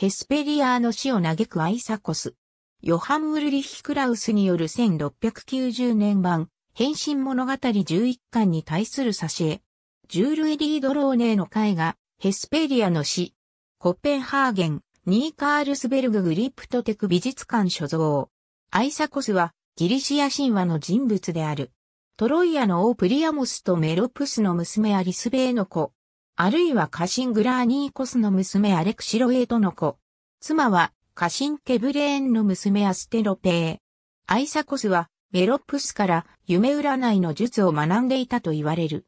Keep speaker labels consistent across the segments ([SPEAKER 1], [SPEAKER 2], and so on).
[SPEAKER 1] ヘ
[SPEAKER 2] スペリアーの死を嘆くアイサコス。ヨハン・ウルリヒ・クラウスによる1690年版、変身物語11巻に対する挿絵。ジュール・エリー・ドローネーの絵画、ヘスペリアの死。コペンハーゲン、ニー・カールスベルグ・グリプトテク美術館所蔵。アイサコスは、ギリシア神話の人物である。トロイアの王プリアモスとメロプスの娘アリスベーの子、あるいは家臣グラーニーコスの娘アレクシロエートの子。妻は家臣ケブレーンの娘アステロペー。アイサコスはメロップスから夢占いの術を学んでいたと言われる。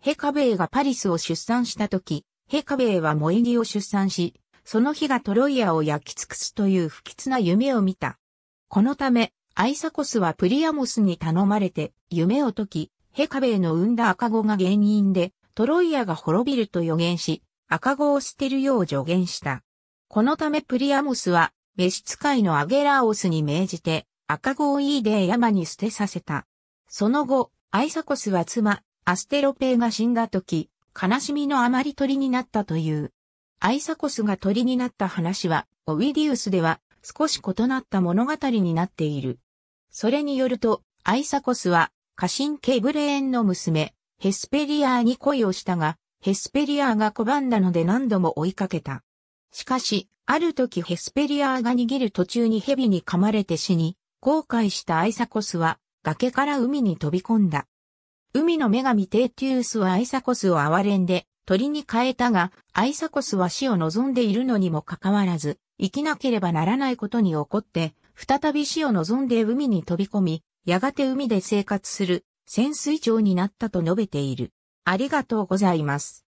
[SPEAKER 2] ヘカベイがパリスを出産した時、ヘカベイはモイギを出産し、その日がトロイアを焼き尽くすという不吉な夢を見た。このため、アイサコスはプリアモスに頼まれて夢を解き、ヘカベイの産んだ赤子が原因でトロイアが滅びると予言し、赤子を捨てるよう助言した。このためプリアモスは、召使いのアゲラオスに命じて、赤子をイーデー山に捨てさせた。その後、アイサコスは妻、アステロペイが死んだ時、悲しみのあまり鳥になったという。アイサコスが鳥になった話は、オウィディウスでは少し異なった物語になっている。それによると、アイサコスは、家臣ケブレーンの娘、ヘスペリアーに恋をしたが、ヘスペリアーが拒んだので何度も追いかけた。しかし、ある時ヘスペリアーが逃げる途中に蛇に噛まれて死に、後悔したアイサコスは崖から海に飛び込んだ。海の女神テーティウスはアイサコスを憐れんで鳥に変えたが、アイサコスは死を望んでいるのにもかかわらず、生きなければならないことに怒って、再び死を望んで海に飛び込み、やがて海で生活する潜水長になったと述べている。ありがとう
[SPEAKER 1] ございます。